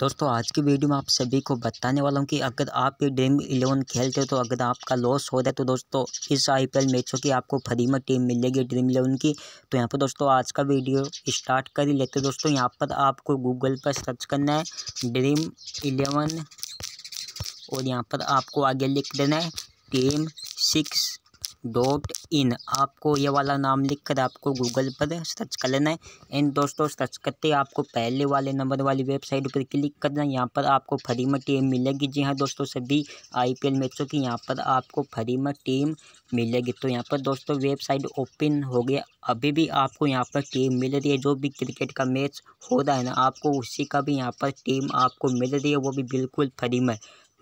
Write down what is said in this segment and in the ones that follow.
दोस्तों आज की वीडियो में आप सभी को बताने वाला हूं कि अगर आप ये ड्रीम इलेवन खेलते हो तो अगर आपका लॉस हो जाए तो दोस्तों इस आईपीएल मैचों की आपको फ्री में टीम मिलेगी ड्रीम इलेवन की तो यहाँ पर दोस्तों आज का वीडियो स्टार्ट कर ही लेते दोस्तों यहाँ पर आपको गूगल पर सर्च करना है ड्रीम इलेवन और यहाँ पर आपको आगे लिख देना है टीम सिक्स डॉट इन आपको ये वाला नाम लिखकर आपको गूगल पर सर्च कर लेना है एंड दोस्तों सर्च करते आपको पहले वाले नंबर वाली वेबसाइट पर क्लिक करना है यहाँ पर आपको फ्री में टीम मिलेगी जी हाँ दोस्तों सभी आईपीएल मैचों की यहाँ पर आपको फ्री में टीम मिलेगी तो यहाँ पर दोस्तों वेबसाइट ओपन हो गया अभी भी आपको यहाँ पर टीम मिल रही है जो भी क्रिकेट का मैच हो रहा है ना आपको उसी का भी यहाँ पर टीम आपको मिल रही है वो भी बिल्कुल फ्री में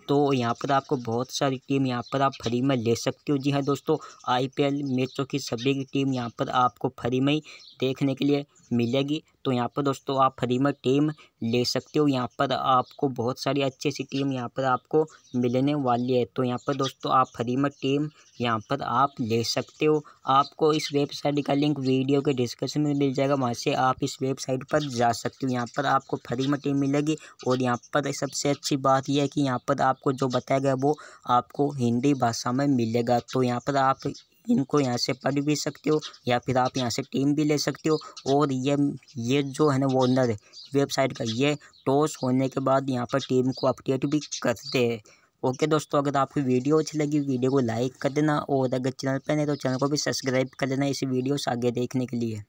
तो यहाँ पर आपको बहुत सारी टीम यहाँ पर आप फ्री में ले सकते हो जी हाँ दोस्तों आईपीएल मैचों की सभी की टीम यहाँ पर आपको फ्री में ही देखने के लिए मिलेगी तो यहाँ पर दोस्तों आप फ्री में टीम ले सकते हो यहाँ पर आपको बहुत सारी अच्छी अच्छी टीम यहाँ पर आपको मिलने वाली है तो यहाँ पर दोस्तों आप फ्री में टीम यहाँ पर आप ले सकते हो आपको इस वेबसाइट का लिंक वीडियो के डिस्क्रिप्शन में मिल जाएगा वहाँ से आप इस वेबसाइट पर जा सकते हो यहाँ पर आपको फ्री में टीम मिलेगी और यहाँ पर सबसे अच्छी बात यह है कि यहाँ पर आपको जो बताया गया वो आपको हिंदी भाषा में मिलेगा तो यहाँ पर आप इनको यहाँ से पढ़ भी सकते हो या फिर आप यहाँ से टीम भी ले सकते हो और ये ये जो है ना वो ओनर है वेबसाइट का ये टॉस होने के बाद यहाँ पर टीम को अपडेट भी करते हैं ओके दोस्तों अगर आपको वीडियो अच्छी लगी वीडियो को लाइक कर देना और अगर चैनल पर नहीं तो चैनल को भी सब्सक्राइब कर देना इसी वीडियो से आगे देखने के लिए